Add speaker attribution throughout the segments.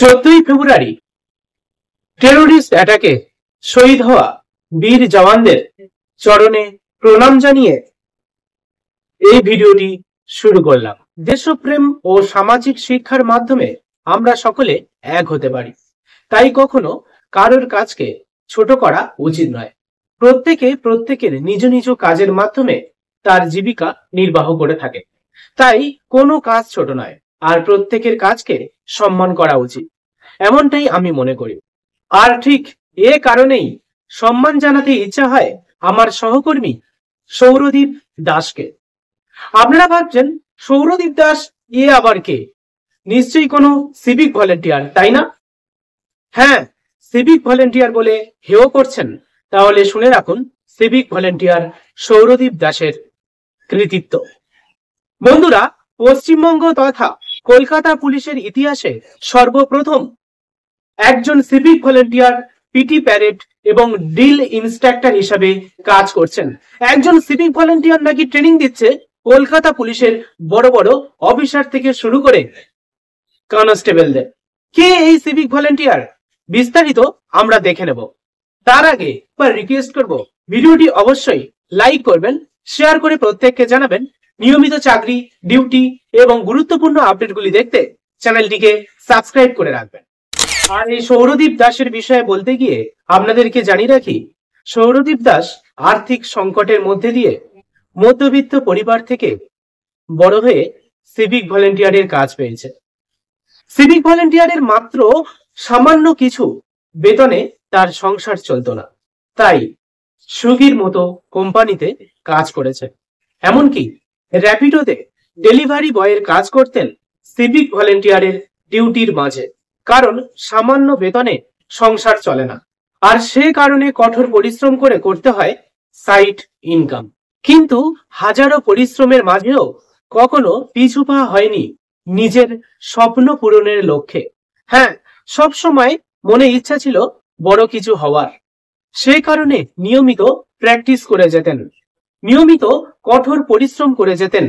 Speaker 1: চোদ্দই ফেব্রুয়ারি টেরোরিস্ট অ্যাটাকে শহীদ হওয়া বীর জওয়ানদের চরণে প্রণাম জানিয়ে এই ভিডিওটি শুরু করলাম দেশপ্রেম ও সামাজিক শিক্ষার মাধ্যমে আমরা সকলে এক হতে পারি তাই কখনো কারোর কাজকে ছোট করা উচিত নয় প্রত্যেকে প্রত্যেকের নিজ নিজ কাজের মাধ্যমে তার জীবিকা নির্বাহ করে থাকে তাই কোনো কাজ ছোট নয় আর প্রত্যেকের কাজকে সম্মান করা উচিত এমনটাই আমি মনে করি আর ঠিক এ কারণেই সম্মান জানাতে ইচ্ছা হয় আমার সহকর্মী সৌরদীপ দাসকে আপনারা ভাবছেন সৌরদীপ দাস ইয়ে আবার কে নিশ্চয়ই কোনো সিভিক ভলেন্টিয়ার তাই না হ্যাঁ সিভিক ভলেন্টিয়ার বলে হেও করছেন তাহলে শুনে রাখুন সিভিক ভলেন্টিয়ার সৌরদীপ দাসের কৃতিত্ব বন্ধুরা পশ্চিমবঙ্গ তথা কলকাতা পুলিশের ইতিহাসে সর্বপ্রথম একজন সিভিক ভলেন্টিয়ার পিটি প্যারেড এবং ডিল ইনস্ট্রাক্টর হিসাবে কাজ করছেন একজন সিভিক ভলেন্টিয়ার নাকি ট্রেনিং দিচ্ছে কলকাতা পুলিশের বড় বড় অফিসার থেকে শুরু করে কনস্টেবলদের কে এই সিভিক ভলেন্টিয়ার বিস্তারিত আমরা দেখে নেব তার আগে রিকোয়েস্ট করব ভিডিওটি অবশ্যই লাইক করবেন শেয়ার করে প্রত্যেককে জানাবেন নিয়মিত চাকরি ডিউটি এবং গুরুত্বপূর্ণ আপডেটগুলি দেখতে চ্যানেলটিকে সাবস্ক্রাইব করে রাখবেন আর এই সৌরদীপ দাসের বিষয়ে বলতে গিয়ে আপনাদেরকে জানিয়ে রাখি সৌরদীপ দাস আর্থিক সংকটের মধ্যে দিয়ে মধ্যবিত্ত পরিবার থেকে বড় হয়ে সিভিক ভলেন্টিয়ারের কাজ পেয়েছে সিভিক ভলেন্টিয়ারের মাত্র সামান্য কিছু বেতনে তার সংসার চলত না তাই সুগির মতো কোম্পানিতে কাজ করেছে এমনকি র্যাপিডোতে ডেলিভারি বয়ের কাজ করতেন সিভিক ভলেন্টিয়ারের ডিউটির মাঝে কারণ সামান্য বেতনে সংসার চলে না আর সে কারণে কঠোর পরিশ্রম করে করতে হয় সাইট ইনকাম কিন্তু হাজারো পরিশ্রমের মাঝেও কখনো পিছু পা হয়নি নিজের স্বপ্ন পূরণের লক্ষ্যে হ্যাঁ সব সময় মনে ইচ্ছা ছিল বড় কিছু হওয়ার সেই কারণে নিয়মিত প্র্যাকটিস করে যেতেন নিয়মিত কঠোর পরিশ্রম করে যেতেন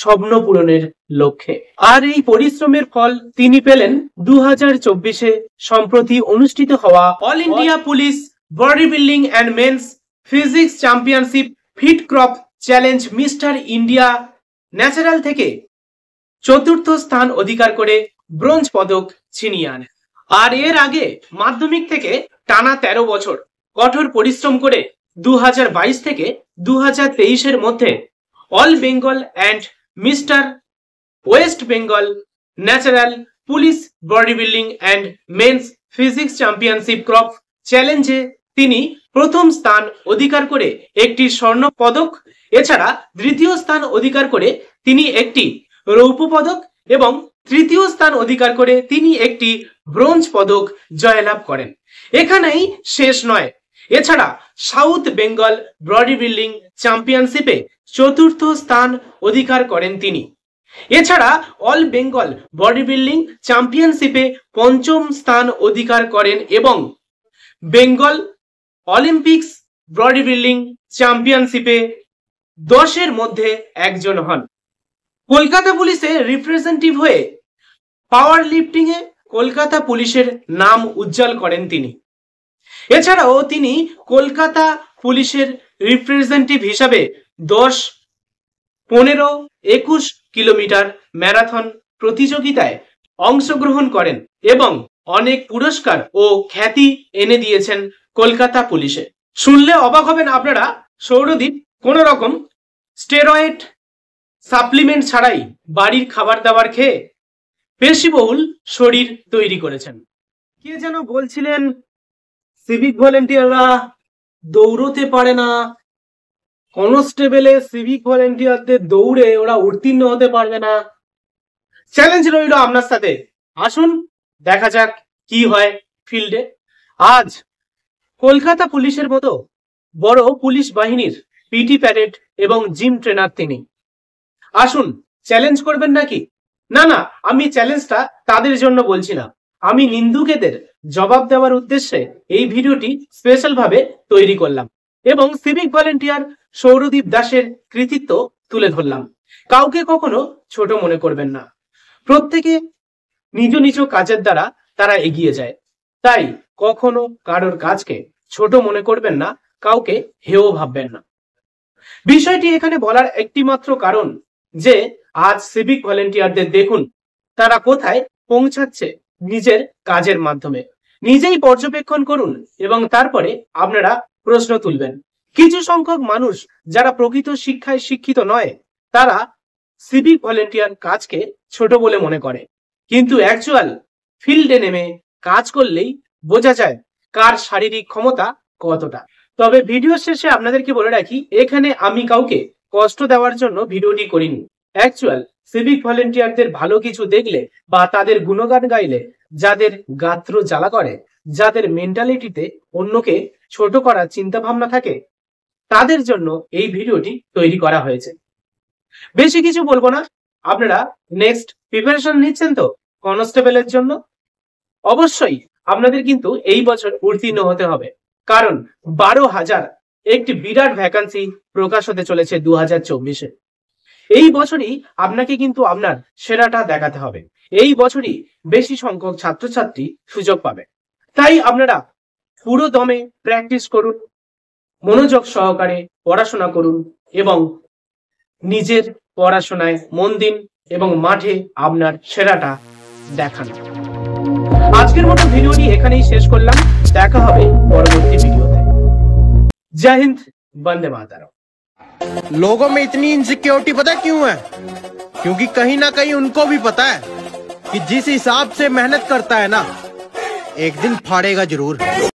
Speaker 1: স্বপ্ন পূরণের লক্ষ্যে আর এই পরিশ্রমের ফল তিনি পেলেন দু হাজার চব্বিশে সম্প্রতি অনুষ্ঠিত হওয়া all India police body building and men's physique championship fit crop challenge mister India natural থেকে চতুর্থ স্থান অধিকার করে ব্রোঞ্জ পদক ছিনিয়ে আনে আর এর আগে মাধ্যমিক থেকে টানা ১৩ বছর কঠোর পরিশ্রম করে দু থেকে দু এর মধ্যে all Bengal and mister West Bengal natural police body building and men's physique championship crop চ্যালেঞ্জে তিনি প্রথম স্থান অধিকার করে একটি স্বর্ণ পদক এছাড়া দ্বিতীয় স্থান অধিকার করে তিনি একটি রৌপ্য পদক এবং তৃতীয় স্থান অধিকার করে তিনি একটি ব্রোঞ্জ পদক জয়লাভ করেন এখানেই শেষ নয় এছাড়া সাউথ বেঙ্গল বডি বিল্ডিং চ্যাম্পিয়নশিপে চতুর্থ স্থান অধিকার করেন তিনি এছাড়া অল বেঙ্গল বডি বিল্ডিং চ্যাম্পিয়নশিপে পঞ্চম স্থান অধিকার করেন এবং বেঙ্গল অলিম্পিক্স বডি বিল্ডিং চ্যাম্পিয়নশিপে দশের মধ্যে একজন হন কলকাতা পুলিশে রিপ্রেজেন্টেটিভ হয়ে পাওয়ার লিফটিংয়ে কলকাতা পুলিশের নাম উজ্জ্বল করেন তিনি এছাড়াও তিনি কলকাতা পুলিশের রিপ্রেজেন্টেটিভ হিসাবে দশ পনেরো একুশ কিলোমিটার ম্যারাথন প্রতিযোগিতায় অংশগ্রহণ করেন এবং অনেক পুরস্কার ও খ্যাতি এনে দিয়েছেন কলকাতা পুলিশে শুনলে অবাক হবেন আপনারা সৌরদীপ কোন রকম স্টেরয়েড সাপ্লিমেন্ট ছাড়াই বাড়ির খাবার দাবার খেয়ে পেশিবহুল শরীর তৈরি করেছেন কে যেন বলছিলেন সিভিক ভলেন্টিয়াররা দৌড়তে পারে না কনস্টেবলে সিভিক ভলেন্টিয়ারদের দৌড়ে ওরা উত্তীর্ণ হতে পারবে না চ্যালেঞ্জ রইল আপনার সাথে আসুন দেখা যাক কি হয় ফিল্ডে আজ কলকাতা পুলিশের মতো বড় পুলিশ বাহিনীর পিটি প্যারেড এবং জিম ট্রেনার তিনি আসুন চ্যালেঞ্জ করবেন নাকি না না আমি চ্যালেঞ্জটা তাদের জন্য বলছি না আমি নিন্দুকেদের জবাব দেওয়ার উদ্দেশ্যে এই ভিডিওটি স্পেশালভাবে তৈরি করলাম এবং সিভিক ভলেন্টিয়ার সৌরদীপ দাসের কৃতিত্ব তুলে ধরলাম কাউকে কখনো ছোট মনে করবেন না প্রত্যেকে নিজ নিজ কাজের দ্বারা তারা এগিয়ে যায় তাই কখনো কারোর কাজকে ছোট মনে করবেন না কাউকে হেও ভাববেন না বিষয়টি এখানে বলার একটি মাত্র কারণ যে আজ সিভিক ভলেন্টিয়ারদের দেখুন তারা কোথায় পৌঁছাচ্ছে নিজের কাজের মাধ্যমে নিজেই পর্যবেক্ষণ করুন এবং তারপরে আপনারা প্রশ্ন তুলবেন কিছু সংখ্যক মানুষ যারা প্রকৃত শিক্ষায় শিক্ষিত নয় তারা সিভিক ভলেন্টিয়ার কাজকে ছোট বলে মনে করে কিন্তু অ্যাকচুয়াল ফিল্ডে নেমে কাজ করলেই বোঝা যায় কার শারীরিক ক্ষমতা কতটা তবে ভিডিও শেষে আপনাদেরকে বলে রাখি এখানে আমি কাউকে কষ্ট দেওয়ার জন্য ভিডিওটি করিনি অ্যাকচুয়াল সিভিক ভলেন্টিয়ারদের ভালো কিছু দেখলে বা তাদের গুণগান গাইলে যাদের গাত্র জ্বালা করে যাদের মেন্টালিটিতে অন্যকে ছোট করার চিন্তা ভাবনা থাকে তাদের জন্য এই ভিডিওটি তৈরি করা হয়েছে বেশি কিছু বলবো না আপনারা নেক্সট প্রিপারেশন নিচ্ছেন তো কনস্টেবলের জন্য অবশ্যই আপনাদের কিন্তু এই বছর উত্তীর্ণ হতে হবে কারণ বারো হাজার একটি বিরাট ভ্যাকান্সি প্রকাশ হতে চলেছে দু হাজার চব্বিশে এই বছরই আপনাকে কিন্তু আপনার সেরাটা দেখাতে হবে এই বছরই বেশি সংখ্যক ছাত্রছাত্রী সুযোগ পাবে তাই আপনারা পুরো দমে প্র্যাকটিস করুন মনোযোগ সহকারে পড়াশোনা করুন এবং নিজের পড়াশোনায় মন দিন এবং মাঠে আপনার সেরাটা দেখান আজকের মতো ভিডিওটি এখানেই শেষ করলাম দেখা হবে পরবর্তী ভিডিওতে জয় হিন্দ বন্দে মাতারাম लोगों में इतनी इनसिक्योरिटी पता क्यों है क्योंकि कहीं ना कहीं उनको भी पता है कि जिस हिसाब से मेहनत करता है ना एक दिन फाड़ेगा जरूर